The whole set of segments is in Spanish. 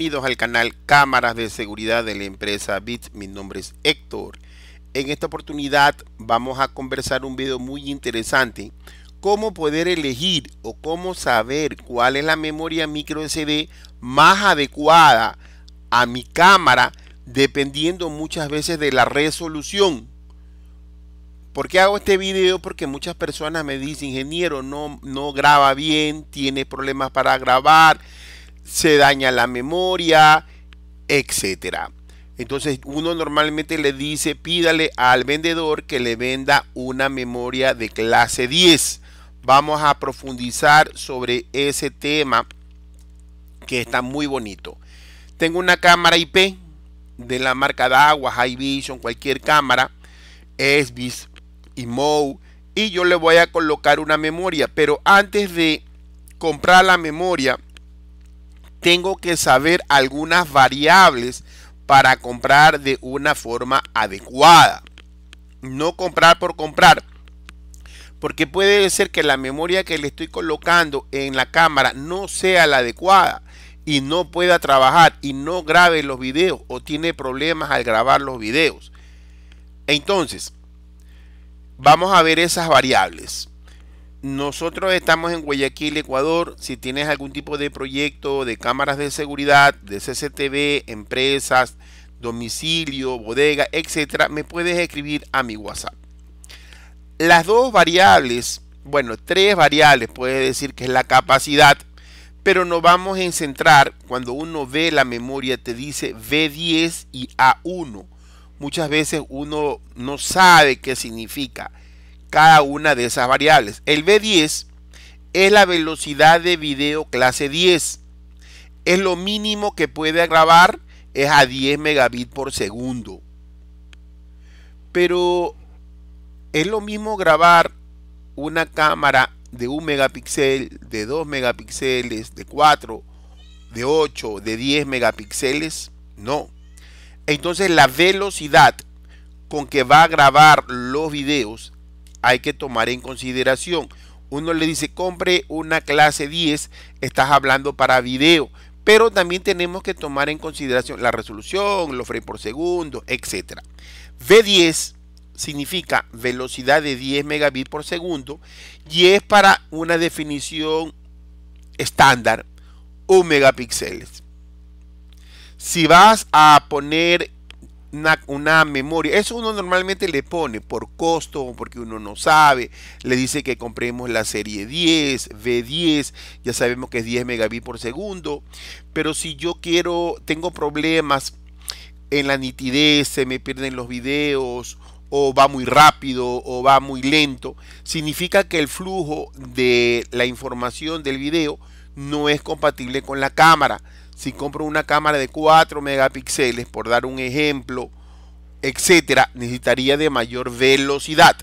Bienvenidos al canal Cámaras de Seguridad de la empresa Bit. Mi nombre es Héctor. En esta oportunidad vamos a conversar un video muy interesante. Cómo poder elegir o cómo saber cuál es la memoria micro SD más adecuada a mi cámara dependiendo muchas veces de la resolución. ¿Por qué hago este video? Porque muchas personas me dicen, ingeniero, no, no graba bien, tiene problemas para grabar, se daña la memoria, etcétera. Entonces uno normalmente le dice, pídale al vendedor que le venda una memoria de clase 10. Vamos a profundizar sobre ese tema que está muy bonito. Tengo una cámara IP de la marca agua High Vision, cualquier cámara, y MOU, y yo le voy a colocar una memoria. Pero antes de comprar la memoria, tengo que saber algunas variables para comprar de una forma adecuada. No comprar por comprar. Porque puede ser que la memoria que le estoy colocando en la cámara no sea la adecuada y no pueda trabajar y no grabe los videos o tiene problemas al grabar los videos. Entonces, vamos a ver esas variables. Nosotros estamos en Guayaquil, Ecuador. Si tienes algún tipo de proyecto de cámaras de seguridad, de CCTV, empresas, domicilio, bodega, etcétera, me puedes escribir a mi WhatsApp. Las dos variables, bueno, tres variables, puedes decir que es la capacidad, pero nos vamos a centrar cuando uno ve la memoria, te dice b 10 y A1. Muchas veces uno no sabe qué significa cada una de esas variables. El B10 es la velocidad de vídeo clase 10. Es lo mínimo que puede grabar, es a 10 megabits por segundo. Pero es lo mismo grabar una cámara de 1 megapíxel, de 2 megapíxeles, de 4, de 8, de 10 megapíxeles. No. Entonces la velocidad con que va a grabar los videos hay que tomar en consideración. Uno le dice, compre una clase 10, estás hablando para video, pero también tenemos que tomar en consideración la resolución, los frames por segundo, etcétera, V10 significa velocidad de 10 megabits por segundo y es para una definición estándar 1 megapíxeles. Si vas a poner una, memoria. Eso uno normalmente le pone por costo o porque uno no sabe. Le dice que compremos la serie 10, V10, ya sabemos que es 10 megabits por segundo. Pero si yo quiero, tengo problemas en la nitidez, se me pierden los videos o va muy rápido o va muy lento, significa que el flujo de la información del video no es compatible con la cámara si compro una cámara de 4 megapíxeles, por dar un ejemplo, etcétera, necesitaría de mayor velocidad.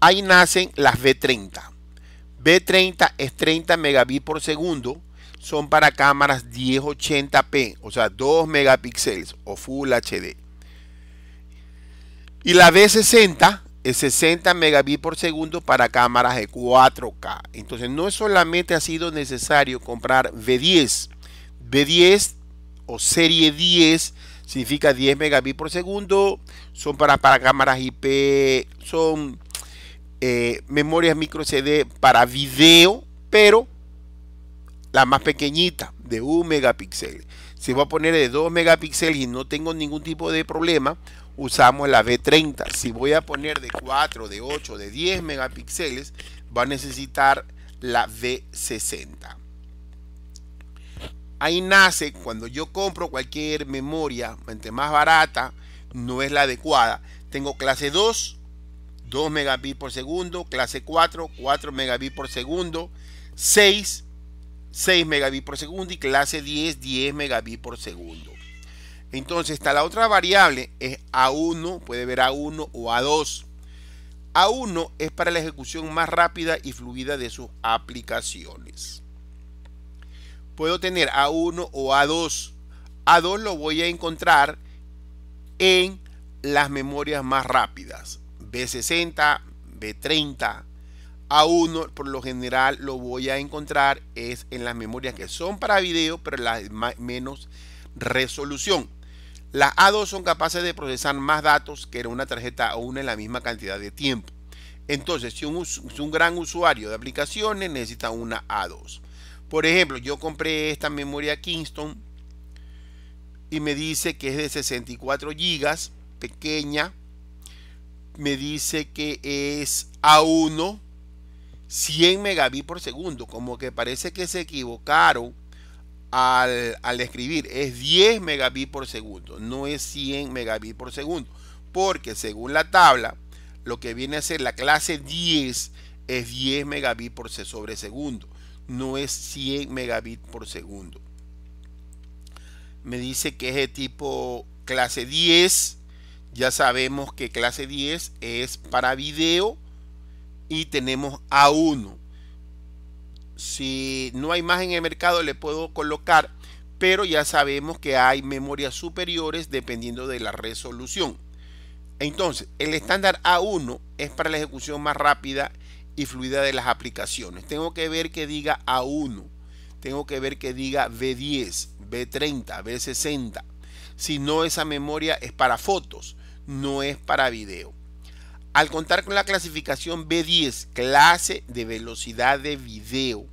Ahí nacen las B30. B30 es 30 megabits por segundo, son para cámaras 1080p, o sea, 2 megapíxeles o Full HD. Y la B60 es 60 megabits por segundo para cámaras de 4K. Entonces, no solamente ha sido necesario comprar b 10 B10 o serie 10 significa 10 megabits por segundo. Son para, para cámaras IP, son eh, memorias micro CD para video, pero la más pequeñita de 1 megapíxel. Si voy a poner de 2 megapíxeles y no tengo ningún tipo de problema, usamos la B30. Si voy a poner de 4, de 8, de 10 megapíxeles, va a necesitar la b 60 Ahí nace cuando yo compro cualquier memoria, entre más barata, no es la adecuada. Tengo clase 2, 2 megabits por segundo, clase 4, 4 megabits por segundo, 6, 6 megabits por segundo y clase 10, 10 megabits por segundo. Entonces está la otra variable, es A1, puede ver A1 o A2. A1 es para la ejecución más rápida y fluida de sus aplicaciones puedo tener A1 o A2. A2 lo voy a encontrar en las memorias más rápidas. B60, B30. A1 por lo general lo voy a encontrar es en las memorias que son para video, pero las menos resolución. Las A2 son capaces de procesar más datos que una tarjeta A1 en la misma cantidad de tiempo. Entonces, si es un gran usuario de aplicaciones necesita una A2. Por ejemplo, yo compré esta memoria Kingston y me dice que es de 64 GB, pequeña. Me dice que es A1, 100 megabits por segundo. Como que parece que se equivocaron al, al escribir. Es 10 megabits por segundo, no es 100 megabits por segundo. Porque según la tabla, lo que viene a ser la clase 10 es 10 megabits por sobre segundo no es 100 megabits por segundo. Me dice que es de tipo clase 10. Ya sabemos que clase 10 es para video y tenemos A1. Si no hay más en el mercado le puedo colocar, pero ya sabemos que hay memorias superiores dependiendo de la resolución. Entonces, el estándar A1 es para la ejecución más rápida y fluida de las aplicaciones. Tengo que ver que diga A1, tengo que ver que diga B10, B30, B60. Si no, esa memoria es para fotos, no es para video. Al contar con la clasificación B10, clase de velocidad de video,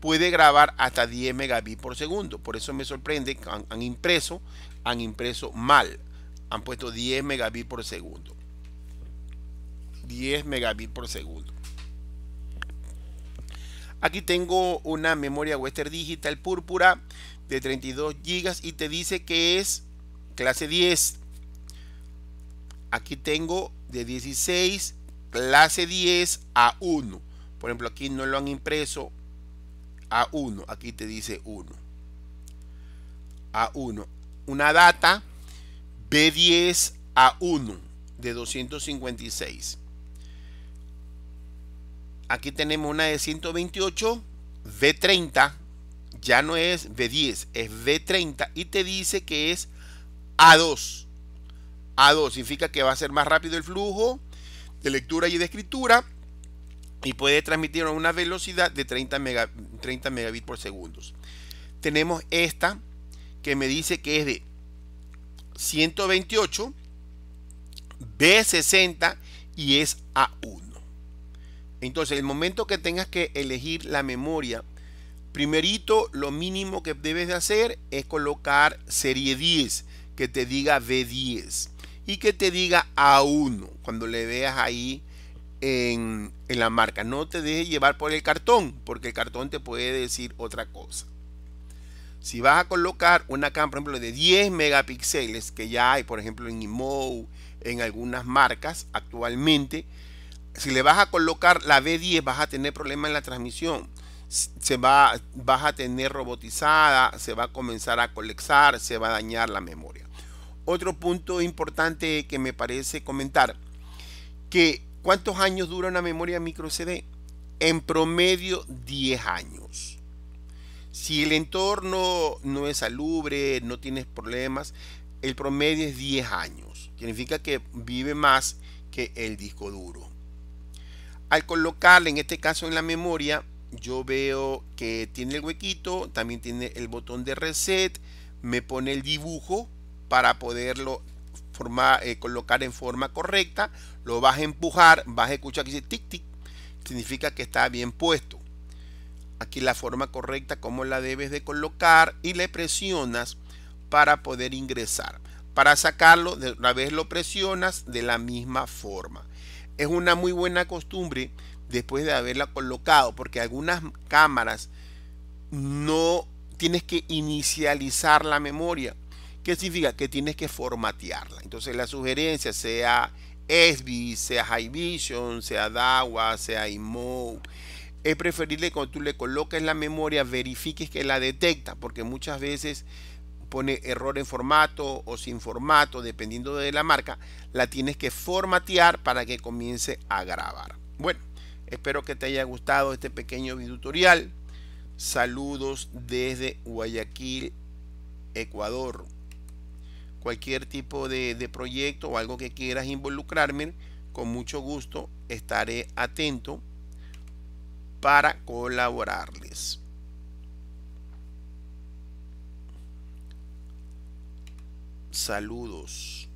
puede grabar hasta 10 megabits por segundo. Por eso me sorprende que han, han impreso, han impreso mal. Han puesto 10 megabits por segundo. 10 megabits por segundo. Aquí tengo una memoria Western Digital púrpura de 32 GB y te dice que es clase 10. Aquí tengo de 16 clase 10 a 1. Por ejemplo, aquí no lo han impreso a 1. Aquí te dice 1. A 1. Una data B10 a 1 de 256. Aquí tenemos una de 128, V30, ya no es V10, es V30 y te dice que es A2. A2 significa que va a ser más rápido el flujo de lectura y de escritura y puede transmitir a una velocidad de 30, 30 megabits por segundo. Tenemos esta que me dice que es de 128, B60 y es A1. Entonces, el momento que tengas que elegir la memoria, primerito lo mínimo que debes de hacer es colocar serie 10, que te diga B10 y que te diga A1 cuando le veas ahí en, la marca. No te dejes llevar por el cartón, porque el cartón te puede decir otra cosa. Si vas a colocar una cámara, por ejemplo, de 10 megapíxeles, que ya hay, por ejemplo, en IMO, en algunas marcas actualmente, si le vas a colocar la B10 vas a tener problemas en la transmisión. Se va, vas a tener robotizada, se va a comenzar a colexar, se va a dañar la memoria. Otro punto importante que me parece comentar, que ¿cuántos años dura una memoria micro CD? En promedio 10 años. Si el entorno no es salubre, no tienes problemas, el promedio es 10 años. Significa que vive más que el disco duro. Al colocarle en este caso en la memoria, yo veo que tiene el huequito, también tiene el botón de reset, me pone el dibujo para poderlo formar, eh, colocar en forma correcta, lo vas a empujar, vas a escuchar que dice tic tic, significa que está bien puesto. Aquí la forma correcta, como la debes de colocar y le presionas para poder ingresar. Para sacarlo, de una vez lo presionas de la misma forma es una muy buena costumbre después de haberla colocado, porque algunas cámaras no tienes que inicializar la memoria. ¿Qué significa? Que tienes que formatearla. Entonces la sugerencia sea SBI, sea High Vision, sea DAWA, sea IMO, es preferible que cuando tú le coloques la memoria verifiques que la detecta, porque muchas veces pone error en formato o sin formato, dependiendo de la marca, la tienes que formatear para que comience a grabar. Bueno, espero que te haya gustado este pequeño video tutorial. Saludos desde Guayaquil, Ecuador. Cualquier tipo de, de proyecto o algo que quieras involucrarme, con mucho gusto estaré atento para colaborarles. Saludos.